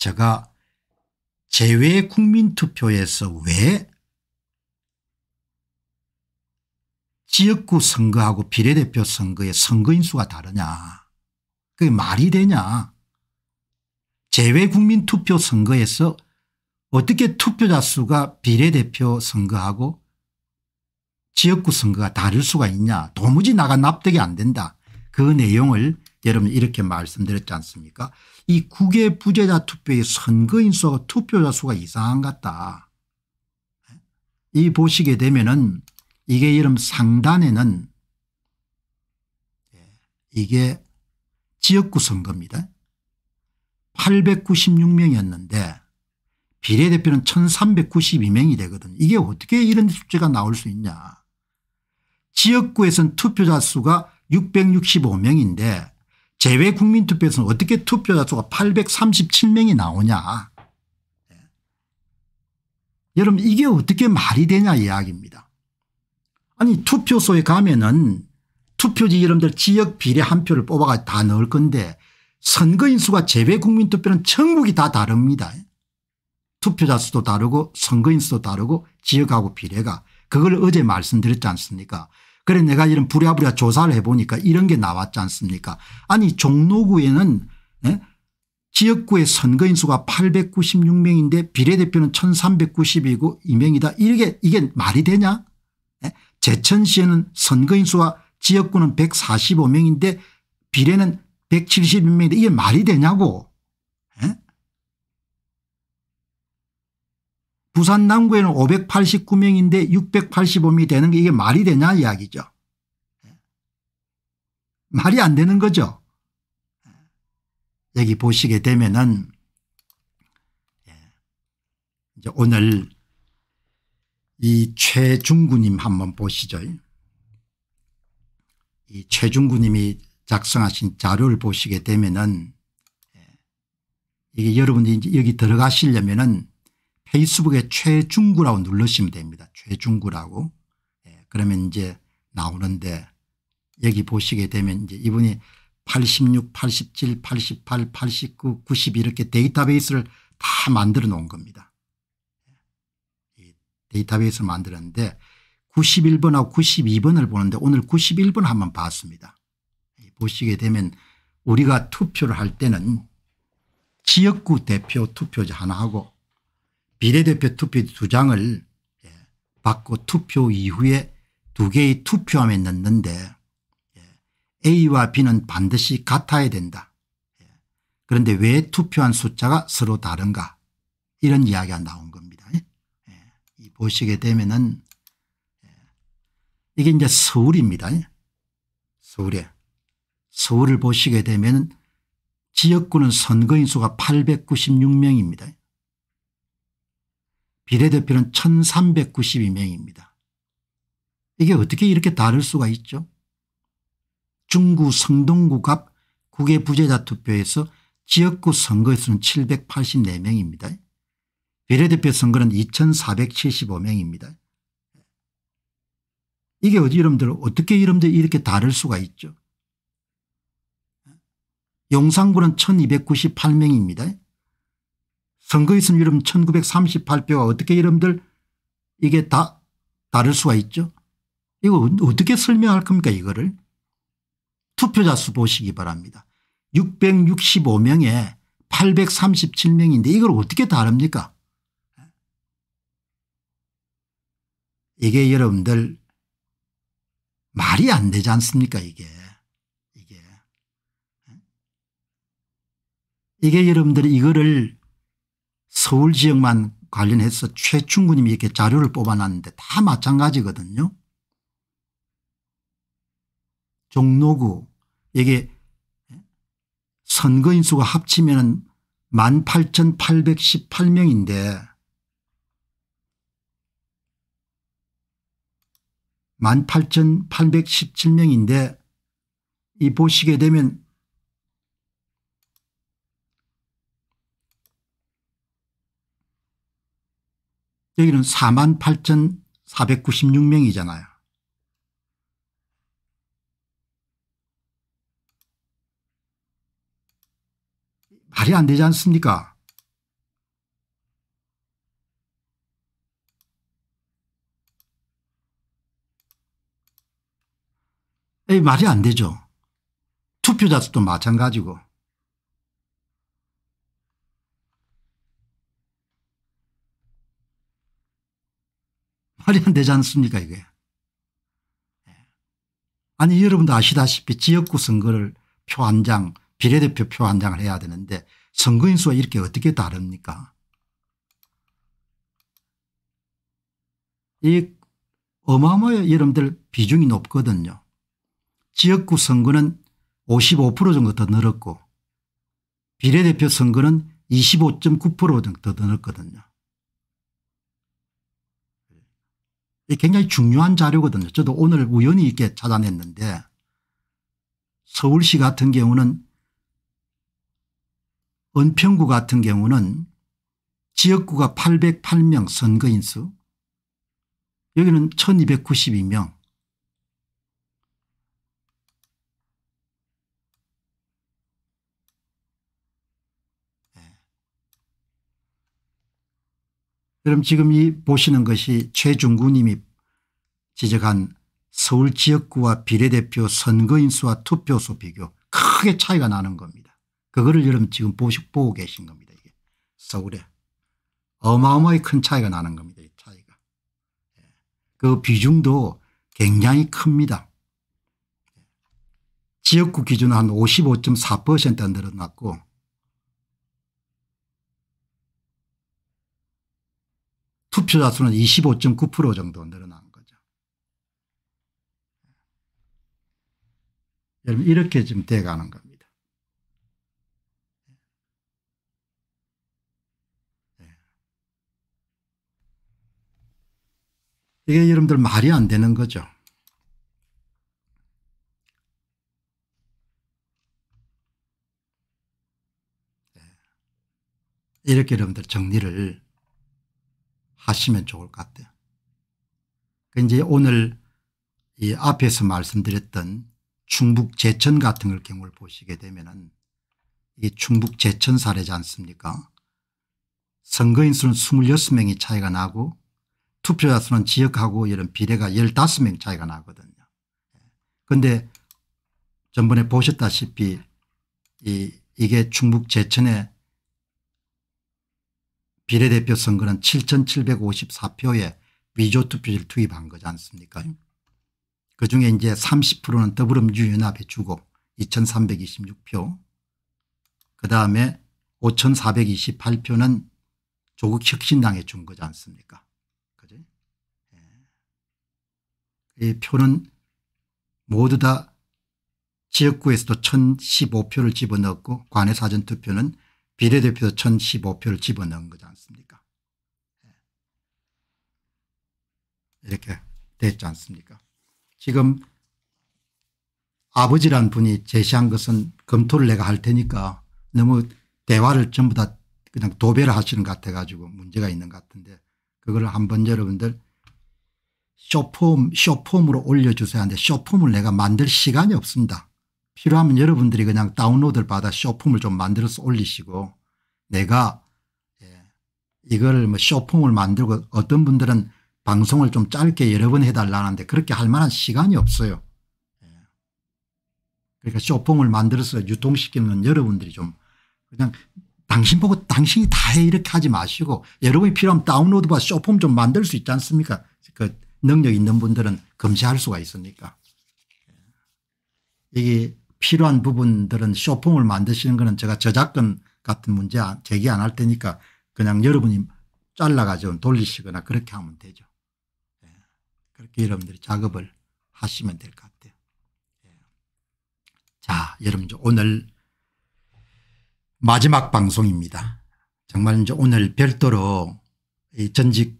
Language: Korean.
제가 재외 국민투표에서 왜 지역구 선거하고 비례대표 선거의 선거인 수가 다르냐 그게 말이 되냐 재외 국민투표 선거에서 어떻게 투표자 수가 비례대표 선거하고 지역구 선거가 다를 수가 있냐 도무지 나가 납득이 안 된다 그 내용을 여러분 이렇게 말씀드렸지 않습니까 이 국외 부재자 투표의 선거인 수와 투표자 수가 이상한 같다. 이 보시게 되면은 이게 여름 상단에는 이게 지역구 선거입니다. 896명이었는데 비례대표는 1392명이 되거든 이게 어떻게 이런 숫자가 나올 수 있냐. 지역구에선 투표자 수가 665명인데 재외 국민투표에서는 어떻게 투표자 수가 837명이 나오냐. 예. 여러분 이게 어떻게 말이 되냐 이야기입니다. 아니 투표소에 가면은 투표지 여러분들 지역 비례 한 표를 뽑아가 다 넣을 건데 선거인 수가 재외 국민투표는 전국이 다 다릅니다. 투표자 수도 다르고 선거인 수도 다르고 지역하고 비례가 그걸 어제 말씀드렸지 않습니까 그래 내가 이런 부랴부랴 조사를 해보니까 이런 게 나왔지 않습니까 아니 종로구에는 네? 지역구의 선거인 수가 896명인데 비례대표는 1 3 9 2명이다 이게 이게 말이 되냐 네? 제천시에는 선거인 수와 지역구는 145명인데 비례는 171명인데 이게 말이 되냐고 부산 남구에는 589명인데 685명이 되는 게 이게 말이 되냐 이야기죠. 말이 안 되는 거죠. 여기 보시게 되면은 예. 이제 오늘 이 최중구님 한번 보시죠. 이 최중구님이 작성하신 자료를 보시게 되면은 예. 이게 여러분들이 여기 들어가시려면은 페이스북에 최중구라고 눌러시면 됩니다. 최중구라고. 예, 그러면 이제 나오는데 여기 보시게 되면 이제 이분이 86, 87, 88, 89, 90 이렇게 데이터베이스를 다 만들어 놓은 겁니다. 예, 데이터베이스를 만들었는데 91번하고 92번을 보는데 오늘 91번 한번 봤습니다. 보시게 되면 우리가 투표를 할 때는 지역구 대표 투표자 하나 하고 비례대표 투표 두 장을 예, 받고 투표 이후에 두 개의 투표함에 넣는데 예, A와 B는 반드시 같아야 된다. 예, 그런데 왜 투표한 숫자가 서로 다른가 이런 이야기가 나온 겁니다. 이 보시게 되면 은 이게 이제 서울입니다. 서울에 서울을 보시게 되면 지역구는 선거인수가 896명입니다. 비례대표는 1392명입니다. 이게 어떻게 이렇게 다를 수가 있죠? 중구 성동구갑 국외부재자 투표에서 지역구 선거수는 784명입니다. 비례대표 선거는 2475명입니다. 이게 어디 이름들 어떻게 이름들 이렇게 다를 수가 있죠. 용산구는 1298명입니다. 선거 있으면 여러분 1938표가 어떻게 여러분들 이게 다 다를 수가 있죠. 이거 어떻게 설명할 겁니까 이거를. 투표자 수 보시기 바랍니다. 665명에 837명인데 이걸 어떻게 다릅니까 이게 여러분들 말이 안 되지 않습니까 이게 이게 이게 여러분들이 이거를 서울 지역만 관련해서 최충군님이 이렇게 자료를 뽑아놨는데 다 마찬가지거든요. 종로구 이게 선거인 수가 합치면 18,818명인데 18,817명인데 이 보시게 되면 여기는 4만 8,496명이잖아요. 말이 안 되지 않습니까? 에이, 말이 안 되죠. 투표자 수도 마찬가지고. 말이 안 되지 않습니까 이게. 예. 아니 여러분도 아시다시피 지역구 선거를 표 한장 비례대표 표 한 장을 해야 되는데 선거인 수가 이렇게 어떻게 다릅니까 이 어마어마해 여러분들 비중이 높거든요. 지역구 선거는 55% 정도 더 늘었고 비례대표 선거는 25.9% 정도 더 늘었거든요. 굉장히 중요한 자료거든요. 저도 오늘 우연히 이렇게 찾아냈는데 서울시 같은 경우는 은평구 같은 경우는 지역구가 808명 선거인수 여기는 1292명 그럼 지금 이 보시는 것이 최중구 님이 지적한 서울 지역구와 비례대표 선거인수와 투표수 비교 크게 차이가 나는 겁니다. 그거를 여러분 지금 보고 계신 겁니다. 이게 서울에 어마어마하게큰 차이가 나는 겁니다. 이 차이가. 예. 그 비중도 굉장히 큽니다. 예. 지역구 기준 은한 55.4% 늘어났고 투표자 수는 25.9% 정도 늘어난 거죠. 여러분 이렇게 지금 돼가는 겁니다. 예. 이게 여러분들 말이 안 되는 거죠. 예. 이렇게 여러분들 정리를 하시면 좋을 것 같아요. 그 이제 오늘 이 앞에서 말씀드렸던 충북 제천 같은 걸 경우를 보시게 되면은 이 충북 제천 사례지 않습니까? 선거인 수는 26명이 차이가 나고 투표자 수는 지역하고 이런 비례가 15명 차이가 나거든요. 그런데 전번에 보셨다시피 이, 이게 충북 제천의 비례대표 선거는 7754표의 위조투표지를 투입한 거지 않습니까 네. 그중에 이제 30%는 더불어민주연합에 주고 2326표 그다음에 5428표는 조국 혁신당에 준 거지 않습니까 그지? 예. 이 표는 모두 다 지역구에서도 1015표를 집어넣었고 관외사전투표는 비례대표 1015표를 집어넣은 거지 않습니까 예. 이렇게 됐지 않습니까 지금 아버지란 분이 제시한 것은 검토를 내가 할 테니까 너무 대화를 전부 다 그냥 도배를 하시는 것 같아 가지고 문제가 있는 것 같은데 그걸 한번 여러분들 쇼폼, 쇼폼으로 올려주세요 하는데 쇼폼을 내가 만들 시간이 없습니다. 필요하면 여러분들이 그냥 다운로드를 받아 쇼폼을 좀 만들어서 올리시고 내가 예, 이걸 뭐 쇼폼을 만들고 어떤 분들은 방송을 좀 짧게 여러 번 해달라는데 그렇게 할 만한 시간이 없어요. 예. 그러니까 쇼폼을 만들어서 유통시키는 여러분들이 좀 그냥 당신 보고 당신이 다해 이렇게 하지 마시고 여러분이 필요하면 다운로드와 쇼폼 좀 만들 수 있지 않습니까 그 능력 있는 분들은 검시할 수가 있으니까. 예. 이게 필요한 부분들은 쇼폼을 만드시는 거는 제가 저작권 같은 문제 제기 안 할 테니까 그냥 여러분이 잘라가지고 돌리시거나 그렇게 하면 되죠. 예. 그렇게 여러분들이 작업을 하시면 될 것 같아요. 예. 자, 여러분 이제 오늘 마지막 방송입니다. 정말 이제 오늘 별도로 전직